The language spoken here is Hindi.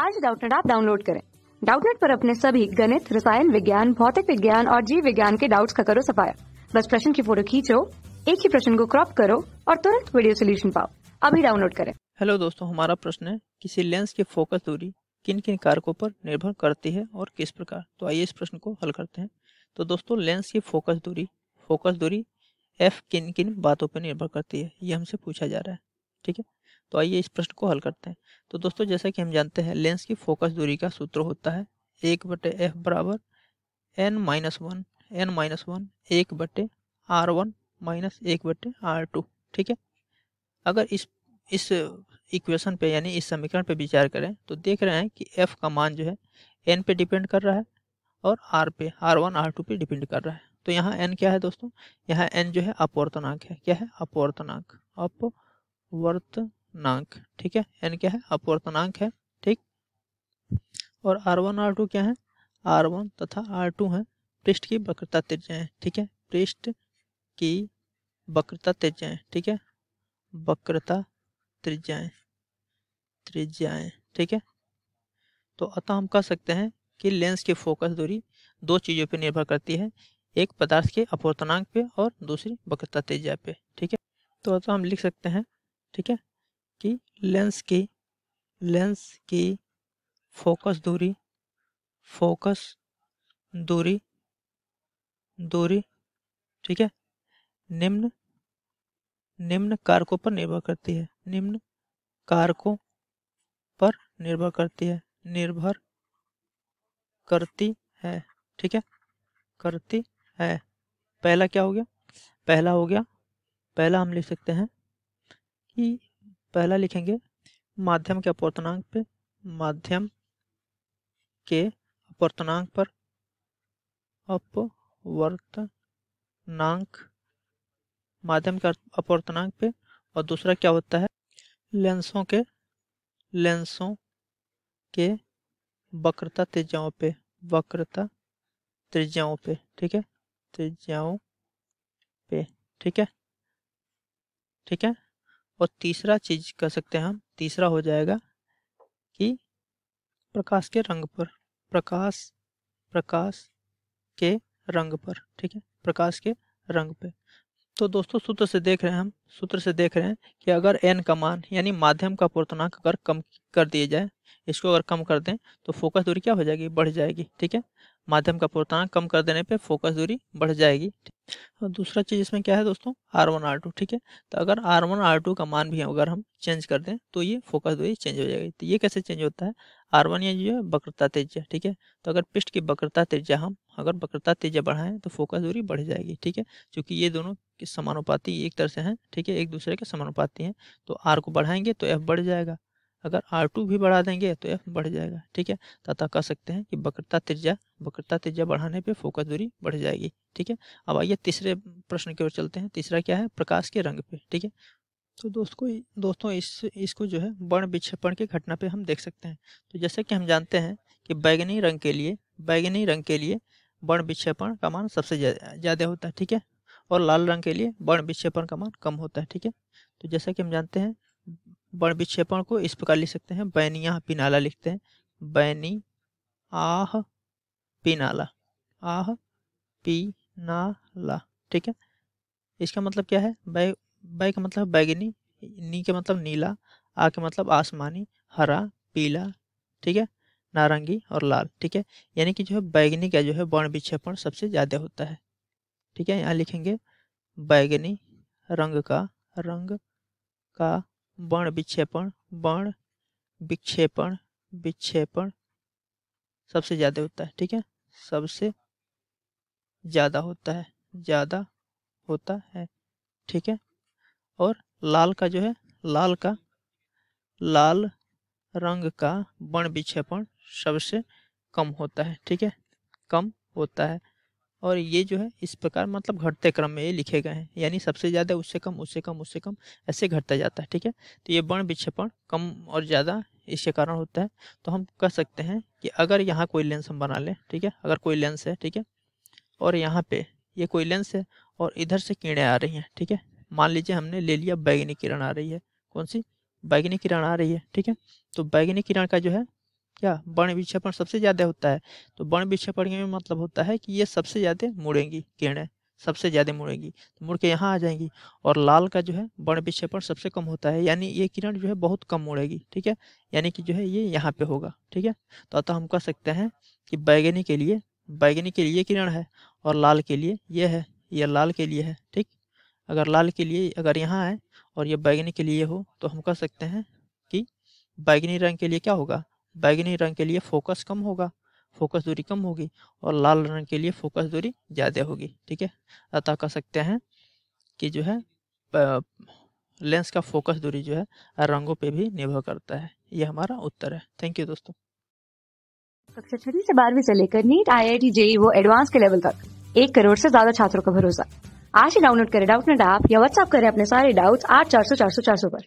आज डाउटनेट आप डाउनलोड करें डाउटनेट पर अपने सभी गणित रसायन विज्ञान भौतिक विज्ञान और जीव विज्ञान के डाउट्स का करो सफाया बस प्रश्न की फोटो खींचो एक ही प्रश्न को क्रॉप करो और तुरंत वीडियो सोल्यूशन पाओ अभी डाउनलोड करें हेलो दोस्तों हमारा प्रश्न है किसी लेंस की फोकस दूरी किन किन कारकों पर निर्भर करती है और किस प्रकार तो आइए इस प्रश्न को हल करते हैं तो दोस्तों लेंस की फोकस दूरी फोकस दूरी एफ किन किन बातों पर निर्भर करती है ये हमसे पूछा जा रहा है ठीक है तो आइए इस प्रश्न को हल करते हैं तो दोस्तों जैसा कि हम जानते हैं लेंस की फोकस दूरी का सूत्र होता है एक बटे एफ बराबर N minus one N minus one एक बटे आर वन माइनस एक बटे आर टू ठीक है अगर इस इस इक्वेशन पे यानी इस समीकरण पे विचार करें तो देख रहे हैं कि एफ का मान जो है एन पे डिपेंड कर रहा है और आर पे आर वन आर टू पे डिपेंड कर रहा है तो यहाँ एन क्या है दोस्तों यहाँ एन जो है अपवर्तनांक है क्या है अपवर्तनांक अपवर्तनांक अपवर्तनांक ठीक है एन क्या है अपवर्तनांक है ठीक और आर वन आर टू क्या है आर वन तथा आर टू है पृष्ठ की वक्रता त्रिज्याएं ठीक है पृष्ठ की वक्रता त्रिज्याएं ठीक है वक्रता त्रिज्याएं त्रिज्याएं ठीक है तो अतः हम कह सकते हैं कि लेंस की फोकस दूरी दो चीज़ों पर निर्भर करती है एक पदार्थ के अपवर्तनांक पे और दूसरी वक्रता त्रिज्या पे ठीक है तो अतः हम लिख सकते हैं ठीक है कि लेंस की लेंस की फोकस दूरी फोकस दूरी दूरी ठीक है निम्न निम्न कारकों पर निर्भर करती है निम्न कारकों पर निर्भर करती है निर्भर करती है ठीक है करती है पहला क्या हो गया पहला हो गया पहला हम लिख सकते हैं कि पहला लिखेंगे माध्यम के अपवर्तनांक पे माध्यम के अपवर्तनांक पर अपवर्तनांक माध्यम के अपवर्तनांक पे और दूसरा क्या होता है लेंसों के लेंसों के वक्रता त्रिज्याओं पे वक्रता त्रिज्याओं पे ठीक है त्रिज्याओं पे ठीक है ठीक है और तीसरा चीज कह सकते हैं हम तीसरा हो जाएगा कि प्रकाश के रंग पर प्रकाश प्रकाश के रंग पर ठीक है प्रकाश के रंग पे तो दोस्तों सूत्र से देख रहे हैं हम सूत्र से देख रहे हैं कि अगर एन का मान यानी माध्यम का पूर्णांक अगर कम कर दिए जाए इसको अगर कम कर दें तो फोकस दूरी क्या हो जाएगी बढ़ जाएगी ठीक है माध्यम का पूर्णांक कम कर देने पे फोकस दूरी बढ़ जाएगी और दूसरा चीज़ इसमें क्या है दोस्तों आर वन आर टू ठीक है तो अगर आर वन आर टू का मान भी अगर हम चेंज कर दें तो ये फोकस दूरी चेंज हो जाएगी तो ये कैसे चेंज होता है आर वन या जो है वक्रता तेजा ठीक है तो अगर पिस्ट की वक्रता तेजा हम अगर वक्रता तेजा बढ़ाएं तो फोकस दूरी बढ़ जाएगी ठीक है क्योंकि ये दोनों के समानुपाती एक तरह से हैं ठीक है एक दूसरे के समानुपाती हैं तो आर को बढ़ाएंगे तो एफ बढ़ जाएगा अगर आर टू भी बढ़ा देंगे तो एफ बढ़ जाएगा ठीक है तथा कह सकते हैं कि वक्रता तिरजा वक्रता तिरजा बढ़ाने पे फोकस दूरी बढ़ जाएगी ठीक है अब आइए तीसरे प्रश्न की ओर चलते हैं तीसरा क्या है प्रकाश के रंग पे ठीक है तो दोस्तों दोस्तों इस इसको जो है वर्ण विक्षेपण की घटना पे हम देख सकते हैं तो जैसे कि हम जानते हैं कि बैगनी रंग के लिए बैगनी रंग के लिए वर्ण विक्षेपण का मान सबसे ज़्यादा होता है ठीक है और लाल रंग के लिए वर्ण विक्षेपण का मान कम होता है ठीक है तो जैसा कि हम जानते हैं वर्ण विक्षेपण को इस प्रकार लिख सकते हैं बैनिया पिनाला लिखते हैं बैनी आह पिनाला आह पी ना ला ठीक है इसका मतलब क्या है बै बै का मतलब बैगनी नी के मतलब नीला आ के मतलब आसमानी हरा पीला ठीक है नारंगी और लाल ठीक है यानी कि जो है बैगनी का जो है वर्ण विक्षेपण सबसे ज़्यादा होता है ठीक है यहाँ लिखेंगे बैगनी रंग का रंग का वर्ण विक्षेपण वर्ण विक्षेपण विक्षेपण सबसे ज़्यादा होता है ठीक है सबसे ज़्यादा होता है ज़्यादा होता है ठीक है और लाल का जो है लाल का लाल रंग का वर्ण विक्षेपण सबसे कम होता है ठीक है कम होता है और ये जो है इस प्रकार मतलब घटते क्रम में ये लिखे गए हैं यानी सबसे ज़्यादा उससे कम उससे कम उससे कम ऐसे घटता जाता है ठीक है तो ये वर्ण विक्षेपण कम और ज़्यादा इसके कारण होता है तो हम कह सकते हैं कि अगर यहाँ कोई लेंस हम बना लें ठीक है अगर कोई लेंस है ठीक है और यहाँ पे ये कोई लेंस है और इधर से किरणें आ रही हैं ठीक है मान लीजिए हमने ले लिया बैगनी किरण आ रही है कौन सी बैगनी किरण आ रही है ठीक है तो बैगनी किरण का जो है क्या वर्ण विक्षेपण सबसे ज़्यादा होता है तो वर्ण विक्षेपण में मतलब होता है कि ये सबसे ज़्यादा मुड़ेंगी किरणें सबसे ज़्यादा मुड़ेंगी तो मुड़ के यहाँ आ जाएंगी और लाल का जो है वर्ण विक्षेपण सबसे कम होता है यानी ये किरण जो है बहुत कम मुड़ेगी ठीक है यानी कि जो है ये यहाँ पे होगा ठीक है तो अतः हम कह सकते हैं कि बैगनी के लिए बैगनी के लिए किरण है और लाल के लिए ये है ये लाल के लिए है ठीक अगर लाल के लिए अगर यहाँ है और ये बैगनी के लिए हो तो हम कह सकते हैं कि बैगनी रंग के लिए क्या होगा बैगनी रंग के लिए फोकस कम होगा फोकस दूरी कम होगी और लाल रंग के लिए फोकस दूरी ज़्यादा होगी ठीक है अतः कह सकते हैं कि जो है लेंस का फोकस दूरी जो है रंगों पे भी निर्भर करता है ये हमारा उत्तर है थैंक यू दोस्तों कक्षा छठी से बारहवीं से लेकर NEET I I T JEE वो एडवांस के लेवल तक एक करोड़ से ज्यादा छात्रों का भरोसा आज ही डाउनलोड करें डाउट डाउटनेट डाप या व्हाट्सअप करें अपने सारे डाउट्स आठ चार सौ चार सौ चार सौ पर